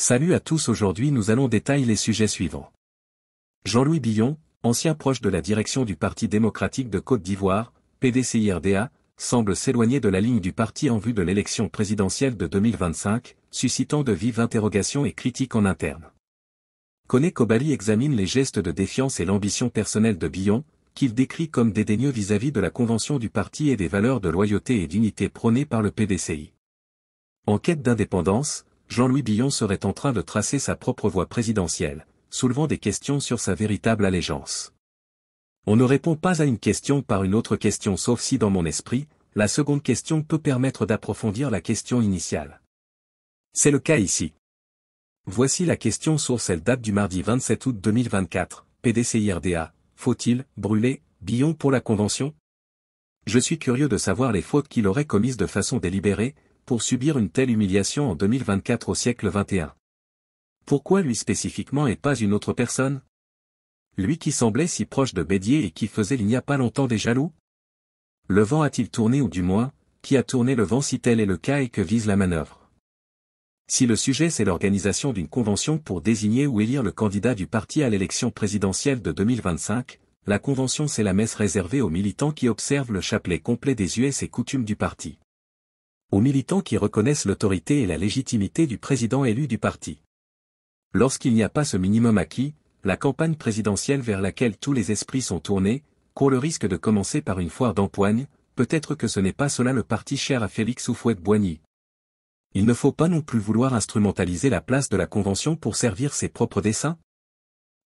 Salut à tous aujourd'hui nous allons détailler les sujets suivants. Jean-Louis Billon, ancien proche de la direction du Parti démocratique de Côte d'Ivoire, PDCIRDA, semble s'éloigner de la ligne du parti en vue de l'élection présidentielle de 2025, suscitant de vives interrogations et critiques en interne. Kone Kobali examine les gestes de défiance et l'ambition personnelle de Billon, qu'il décrit comme dédaigneux vis-à-vis de la convention du parti et des valeurs de loyauté et d'unité prônées par le PDCI. En quête d'indépendance, Jean-Louis Billon serait en train de tracer sa propre voie présidentielle, soulevant des questions sur sa véritable allégeance. On ne répond pas à une question par une autre question sauf si dans mon esprit, la seconde question peut permettre d'approfondir la question initiale. C'est le cas ici. Voici la question source, celle date du mardi 27 août 2024, PDCIRDA, faut-il brûler Billon pour la Convention Je suis curieux de savoir les fautes qu'il aurait commises de façon délibérée, pour subir une telle humiliation en 2024 au siècle 21 Pourquoi lui spécifiquement et pas une autre personne Lui qui semblait si proche de Bédier et qui faisait il n'y a pas longtemps des jaloux Le vent a-t-il tourné ou du moins, qui a tourné le vent si tel est le cas et que vise la manœuvre Si le sujet c'est l'organisation d'une convention pour désigner ou élire le candidat du parti à l'élection présidentielle de 2025, la convention c'est la messe réservée aux militants qui observent le chapelet complet des US et coutumes du parti aux militants qui reconnaissent l'autorité et la légitimité du président élu du parti. Lorsqu'il n'y a pas ce minimum acquis, la campagne présidentielle vers laquelle tous les esprits sont tournés, court le risque de commencer par une foire d'empoigne, peut-être que ce n'est pas cela le parti cher à Félix fouette boigny Il ne faut pas non plus vouloir instrumentaliser la place de la Convention pour servir ses propres desseins.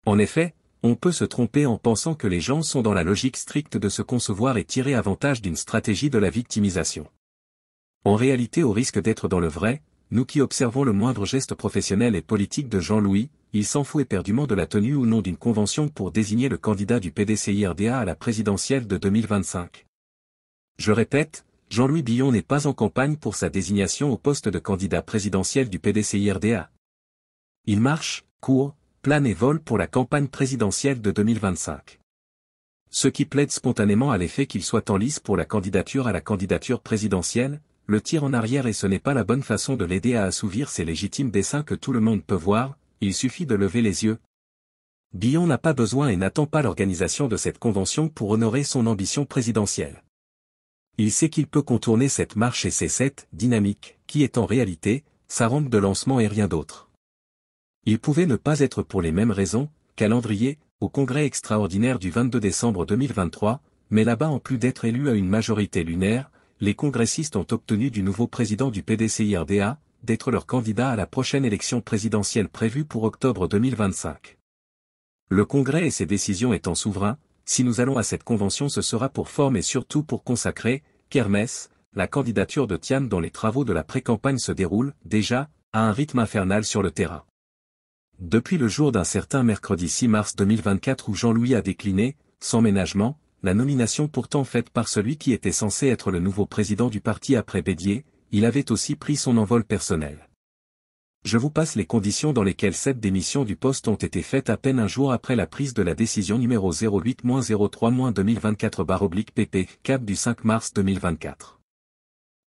En effet, on peut se tromper en pensant que les gens sont dans la logique stricte de se concevoir et tirer avantage d'une stratégie de la victimisation. En réalité au risque d'être dans le vrai, nous qui observons le moindre geste professionnel et politique de Jean-Louis, il s'en fout éperdument de la tenue ou non d'une convention pour désigner le candidat du PDCIRDA à la présidentielle de 2025. Je répète, Jean-Louis Billon n'est pas en campagne pour sa désignation au poste de candidat présidentiel du PDCIRDA. Il marche, court, plane et vole pour la campagne présidentielle de 2025. Ce qui plaide spontanément à l'effet qu'il soit en lice pour la candidature à la candidature présidentielle, le tire en arrière et ce n'est pas la bonne façon de l'aider à assouvir ses légitimes desseins que tout le monde peut voir, il suffit de lever les yeux. Billon n'a pas besoin et n'attend pas l'organisation de cette convention pour honorer son ambition présidentielle. Il sait qu'il peut contourner cette marche et ses sept dynamiques, qui est en réalité, sa rampe de lancement et rien d'autre. Il pouvait ne pas être pour les mêmes raisons, calendrier, au congrès extraordinaire du 22 décembre 2023, mais là-bas en plus d'être élu à une majorité lunaire, les congressistes ont obtenu du nouveau président du PDCIRDA d'être leur candidat à la prochaine élection présidentielle prévue pour octobre 2025. Le Congrès et ses décisions étant souverains, si nous allons à cette convention ce sera pour forme et surtout pour consacrer, Kermes, la candidature de Tian dont les travaux de la pré-campagne se déroulent, déjà, à un rythme infernal sur le terrain. Depuis le jour d'un certain mercredi 6 mars 2024 où Jean-Louis a décliné, sans ménagement, la nomination pourtant faite par celui qui était censé être le nouveau président du parti après Bédier, il avait aussi pris son envol personnel. Je vous passe les conditions dans lesquelles cette démission du poste ont été faites à peine un jour après la prise de la décision numéro 08-03-2024-PP, cap du 5 mars 2024.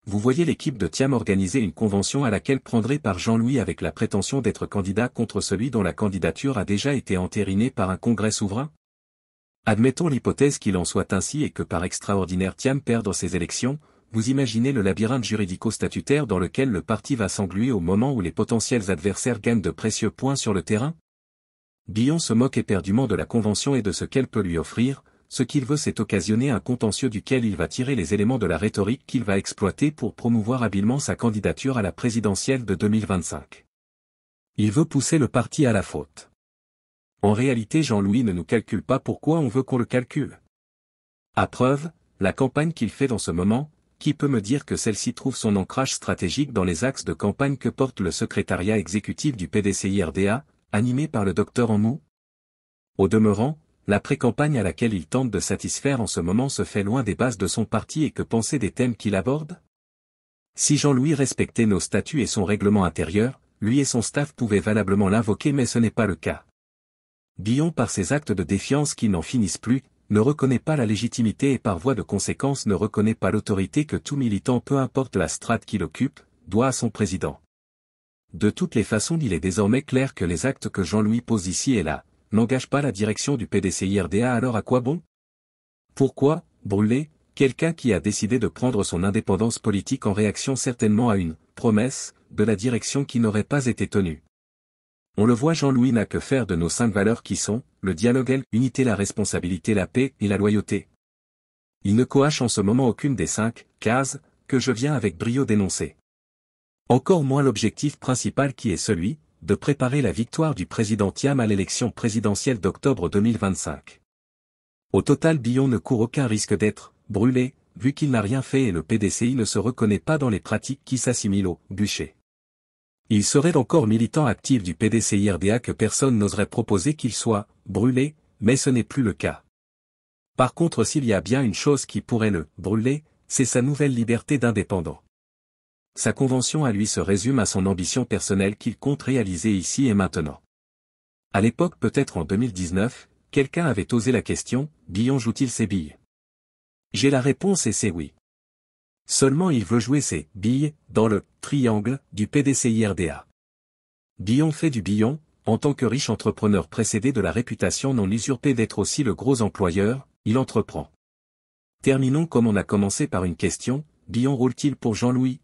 Vous voyez l'équipe de Tiam organiser une convention à laquelle prendrait par Jean-Louis avec la prétention d'être candidat contre celui dont la candidature a déjà été entérinée par un congrès souverain Admettons l'hypothèse qu'il en soit ainsi et que par extraordinaire tiam perdre ses élections, vous imaginez le labyrinthe juridico-statutaire dans lequel le parti va s'engluer au moment où les potentiels adversaires gagnent de précieux points sur le terrain Billon se moque éperdument de la convention et de ce qu'elle peut lui offrir, ce qu'il veut c'est occasionner un contentieux duquel il va tirer les éléments de la rhétorique qu'il va exploiter pour promouvoir habilement sa candidature à la présidentielle de 2025. Il veut pousser le parti à la faute. En réalité Jean-Louis ne nous calcule pas pourquoi on veut qu'on le calcule. À preuve, la campagne qu'il fait dans ce moment, qui peut me dire que celle-ci trouve son ancrage stratégique dans les axes de campagne que porte le secrétariat exécutif du PDCIRDA, rda animé par le docteur Amou Au demeurant, la pré-campagne à laquelle il tente de satisfaire en ce moment se fait loin des bases de son parti et que penser des thèmes qu'il aborde Si Jean-Louis respectait nos statuts et son règlement intérieur, lui et son staff pouvaient valablement l'invoquer mais ce n'est pas le cas. Guillon par ses actes de défiance qui n'en finissent plus, ne reconnaît pas la légitimité et par voie de conséquence ne reconnaît pas l'autorité que tout militant peu importe la strate qu'il occupe, doit à son président. De toutes les façons il est désormais clair que les actes que Jean-Louis pose ici et là, n'engagent pas la direction du PDCIRDA alors à quoi bon Pourquoi, brûler, quelqu'un qui a décidé de prendre son indépendance politique en réaction certainement à une promesse de la direction qui n'aurait pas été tenue on le voit Jean-Louis n'a que faire de nos cinq valeurs qui sont, le dialogue, l'unité, la responsabilité, la paix et la loyauté. Il ne coache en ce moment aucune des cinq cases que je viens avec brio dénoncer. Encore moins l'objectif principal qui est celui de préparer la victoire du président Tiam à l'élection présidentielle d'octobre 2025. Au total Billon ne court aucun risque d'être brûlé, vu qu'il n'a rien fait et le PDCI ne se reconnaît pas dans les pratiques qui s'assimilent au bûcher. Il serait encore militant actif du pdc rda que personne n'oserait proposer qu'il soit brûlé, mais ce n'est plus le cas. Par contre s'il y a bien une chose qui pourrait le brûler, c'est sa nouvelle liberté d'indépendant. Sa convention à lui se résume à son ambition personnelle qu'il compte réaliser ici et maintenant. À l'époque peut-être en 2019, quelqu'un avait osé la question, Billon joue-t-il ses billes J'ai la réponse et c'est oui. Seulement il veut jouer ses billes dans le triangle du PDCIRDA. Billon fait du billon, en tant que riche entrepreneur précédé de la réputation non usurpée d'être aussi le gros employeur, il entreprend. Terminons comme on a commencé par une question, Billon roule-t-il pour Jean-Louis